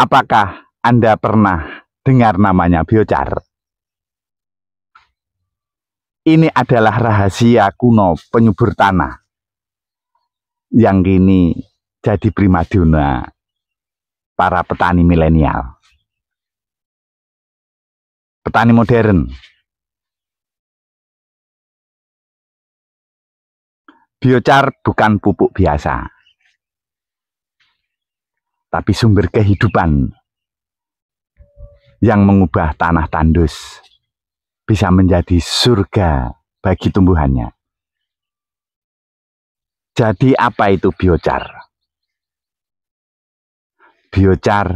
Apakah Anda pernah dengar namanya biochar? Ini adalah rahasia kuno penyubur tanah yang kini jadi primadona para petani milenial. Petani modern. Biochar bukan pupuk biasa tapi sumber kehidupan yang mengubah tanah tandus bisa menjadi surga bagi tumbuhannya. Jadi apa itu biochar? Biochar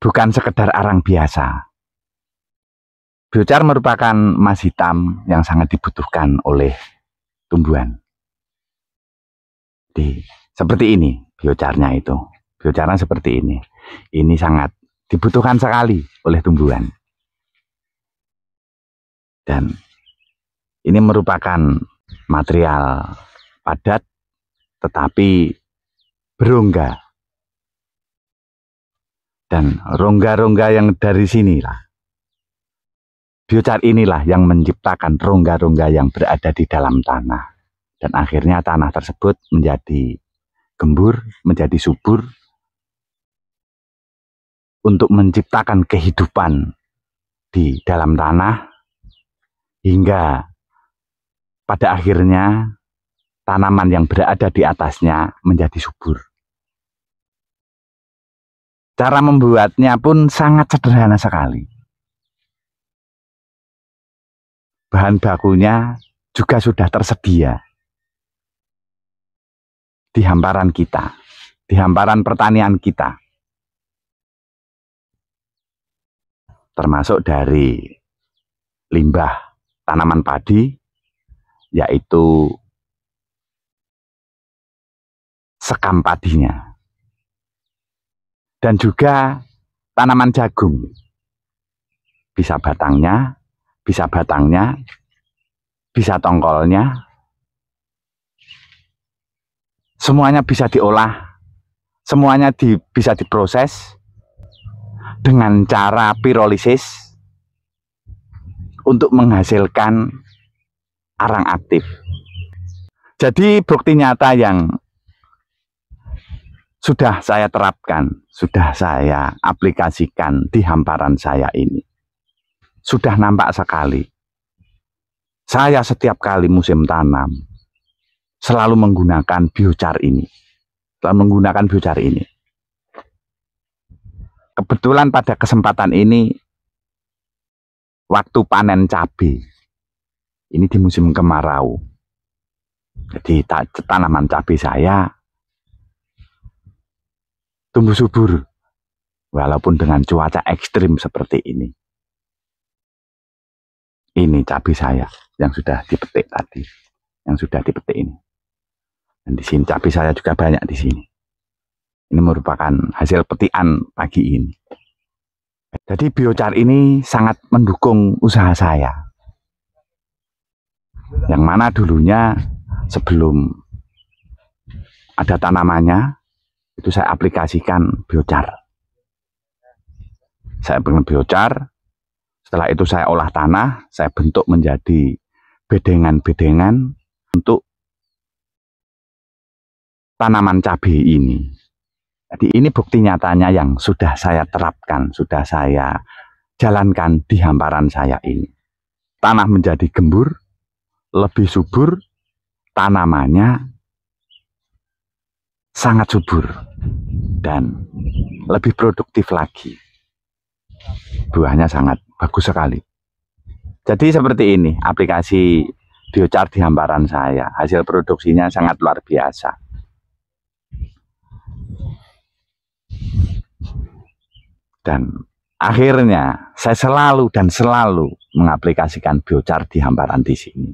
bukan sekedar arang biasa. Biochar merupakan emas hitam yang sangat dibutuhkan oleh tumbuhan. Di seperti ini biocarnya itu. Cara seperti ini. Ini sangat dibutuhkan sekali oleh tumbuhan. Dan ini merupakan material padat tetapi berongga. Dan rongga-rongga yang dari sinilah. Biocar inilah yang menciptakan rongga-rongga yang berada di dalam tanah. Dan akhirnya tanah tersebut menjadi gembur, menjadi subur, untuk menciptakan kehidupan di dalam tanah hingga pada akhirnya tanaman yang berada di atasnya menjadi subur. Cara membuatnya pun sangat sederhana sekali. Bahan bakunya juga sudah tersedia di hamparan kita, di hamparan pertanian kita. termasuk dari limbah tanaman padi, yaitu sekam padinya. Dan juga tanaman jagung. Bisa batangnya, bisa batangnya, bisa tongkolnya. Semuanya bisa diolah, semuanya di, bisa diproses, dengan cara pirolisis untuk menghasilkan arang aktif. Jadi bukti nyata yang sudah saya terapkan, sudah saya aplikasikan di hamparan saya ini. Sudah nampak sekali. Saya setiap kali musim tanam selalu menggunakan biochar ini. Selalu menggunakan biochar ini kebetulan pada kesempatan ini waktu panen cabai. Ini di musim kemarau. Jadi tanaman cabai saya tumbuh subur walaupun dengan cuaca ekstrim seperti ini. Ini cabai saya yang sudah dipetik tadi, yang sudah dipetik ini. Dan di sini cabai saya juga banyak di sini. Ini merupakan hasil petian pagi ini. Jadi biochar ini sangat mendukung usaha saya. Yang mana dulunya sebelum ada tanamannya, itu saya aplikasikan biochar. Saya pengen biochar. setelah itu saya olah tanah, saya bentuk menjadi bedengan-bedengan untuk tanaman cabai ini. Jadi ini bukti nyatanya yang sudah saya terapkan, sudah saya jalankan di hamparan saya ini. Tanah menjadi gembur, lebih subur, tanamannya sangat subur dan lebih produktif lagi. Buahnya sangat bagus sekali. Jadi seperti ini aplikasi biochar di hamparan saya. Hasil produksinya sangat luar biasa. Dan akhirnya saya selalu dan selalu mengaplikasikan biochar di hamparan di sini.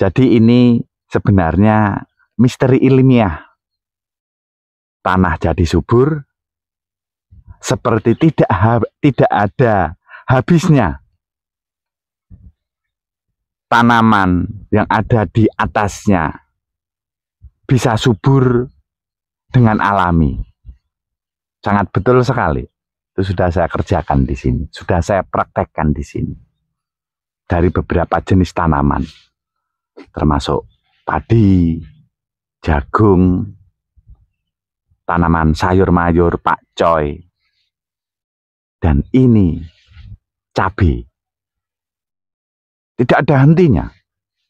Jadi ini sebenarnya misteri ilmiah. Tanah jadi subur seperti tidak tidak ada habisnya. Tanaman yang ada di atasnya bisa subur dengan alami. Sangat betul sekali. Itu sudah saya kerjakan di sini, sudah saya praktekkan di sini. Dari beberapa jenis tanaman, termasuk padi, jagung, tanaman sayur mayur, pak coy. Dan ini cabai. Tidak ada hentinya.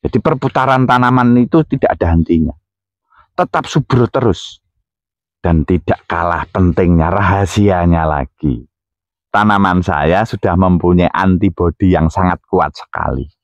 Jadi perputaran tanaman itu tidak ada hentinya. Tetap subur terus dan tidak kalah pentingnya rahasianya lagi. Tanaman saya sudah mempunyai antibodi yang sangat kuat sekali.